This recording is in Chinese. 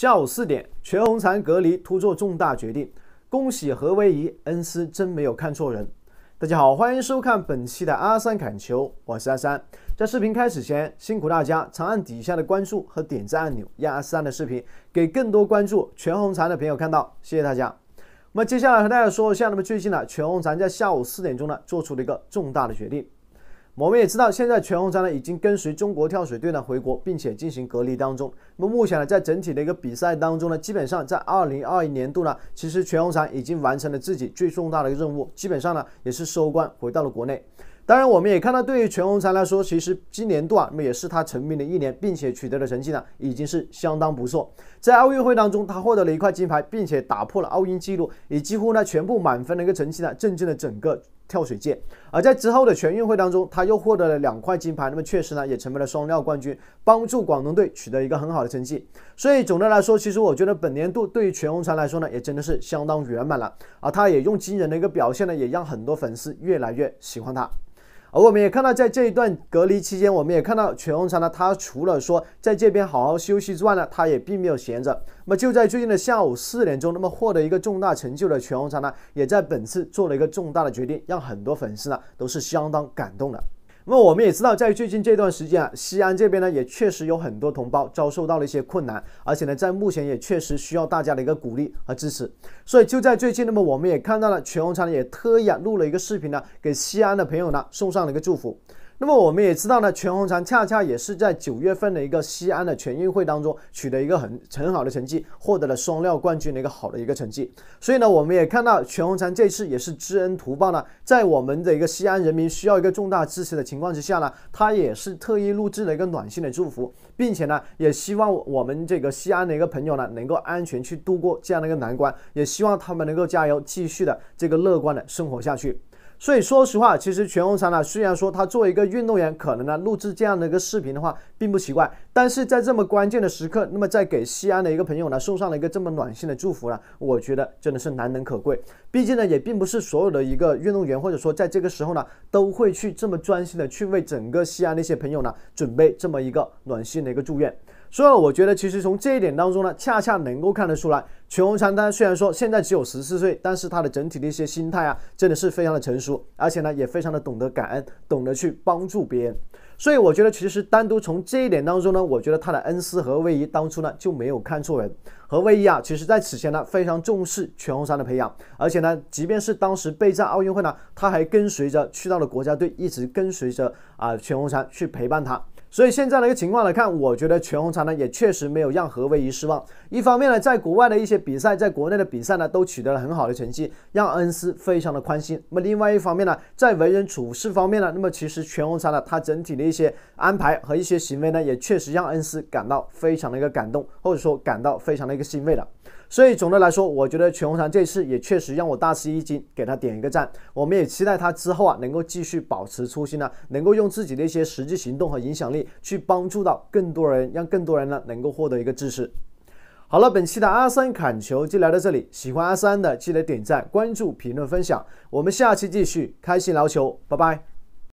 下午四点，全红婵隔离突做重大决定，恭喜何威仪，恩师真没有看错人。大家好，欢迎收看本期的阿三侃球，我是阿三。在视频开始前，辛苦大家长按底下的关注和点赞按钮，让阿三的视频给更多关注全红婵的朋友看到，谢谢大家。那么接下来和大家说一下，那么最近呢，全红婵在下午四点钟呢做出了一个重大的决定。我们也知道，现在全红婵呢已经跟随中国跳水队呢回国，并且进行隔离当中。那么目前呢，在整体的一个比赛当中呢，基本上在二零二一年度呢，其实全红婵已经完成了自己最重大的一个任务，基本上呢也是收官回到了国内。当然，我们也看到，对于全红婵来说，其实今年度啊，那么也是她成名的一年，并且取得的成绩呢，已经是相当不错。在奥运会当中，她获得了一块金牌，并且打破了奥运纪录，以几乎呢全部满分的一个成绩呢，震惊了整个。跳水界，而在之后的全运会当中，他又获得了两块金牌。那么确实呢，也成为了双料冠军，帮助广东队取得一个很好的成绩。所以总的来说，其实我觉得本年度对于全红婵来说呢，也真的是相当圆满了。啊，他也用惊人的一个表现呢，也让很多粉丝越来越喜欢他。而我们也看到，在这一段隔离期间，我们也看到全红婵呢，她除了说在这边好好休息之外呢，她也并没有闲着。那么就在最近的下午四点钟，那么获得一个重大成就的全红婵呢，也在本次做了一个重大的决定，让很多粉丝呢都是相当感动的。那么我们也知道，在最近这段时间啊，西安这边呢也确实有很多同胞遭受到了一些困难，而且呢，在目前也确实需要大家的一个鼓励和支持。所以就在最近，那么我们也看到了全红婵也特意啊录了一个视频呢，给西安的朋友呢送上了一个祝福。那么我们也知道呢，全红婵恰恰也是在九月份的一个西安的全运会当中取得一个很很好的成绩，获得了双料冠军的一个好的一个成绩。所以呢，我们也看到全红婵这次也是知恩图报呢，在我们的一个西安人民需要一个重大支持的情况之下呢，他也是特意录制了一个暖心的祝福，并且呢，也希望我们这个西安的一个朋友呢能够安全去度过这样的一个难关，也希望他们能够加油，继续的这个乐观的生活下去。所以说实话，其实全红婵呢，虽然说她作为一个运动员，可能呢录制这样的一个视频的话，并不奇怪，但是在这么关键的时刻，那么在给西安的一个朋友呢送上了一个这么暖心的祝福呢，我觉得真的是难能可贵。毕竟呢，也并不是所有的一个运动员，或者说在这个时候呢，都会去这么专心的去为整个西安那些朋友呢准备这么一个暖心的一个祝愿。所以我觉得，其实从这一点当中呢，恰恰能够看得出来，全红婵她虽然说现在只有十四岁，但是她的整体的一些心态啊，真的是非常的成熟，而且呢，也非常的懂得感恩，懂得去帮助别人。所以我觉得，其实单独从这一点当中呢，我觉得他的恩师何卫一当初呢就没有看错人。何卫一啊，其实在此前呢非常重视全红婵的培养，而且呢，即便是当时备战奥运会呢，他还跟随着去到了国家队，一直跟随着啊全红婵去陪伴他。所以现在的一个情况来看，我觉得全红婵呢也确实没有让何威仪失望。一方面呢，在国外的一些比赛，在国内的比赛呢，都取得了很好的成绩，让恩师非常的宽心。那么另外一方面呢，在为人处事方面呢，那么其实全红婵呢，她整体的一些安排和一些行为呢，也确实让恩师感到非常的一个感动，或者说感到非常的一个欣慰的。所以总的来说，我觉得全红婵这次也确实让我大吃一惊，给他点一个赞。我们也期待他之后啊，能够继续保持初心呢，能够用自己的一些实际行动和影响力，去帮助到更多人，让更多人呢能够获得一个知识。好了，本期的阿三侃球就聊到这里，喜欢阿三的记得点赞、关注、评论、分享，我们下期继续开心聊球，拜拜。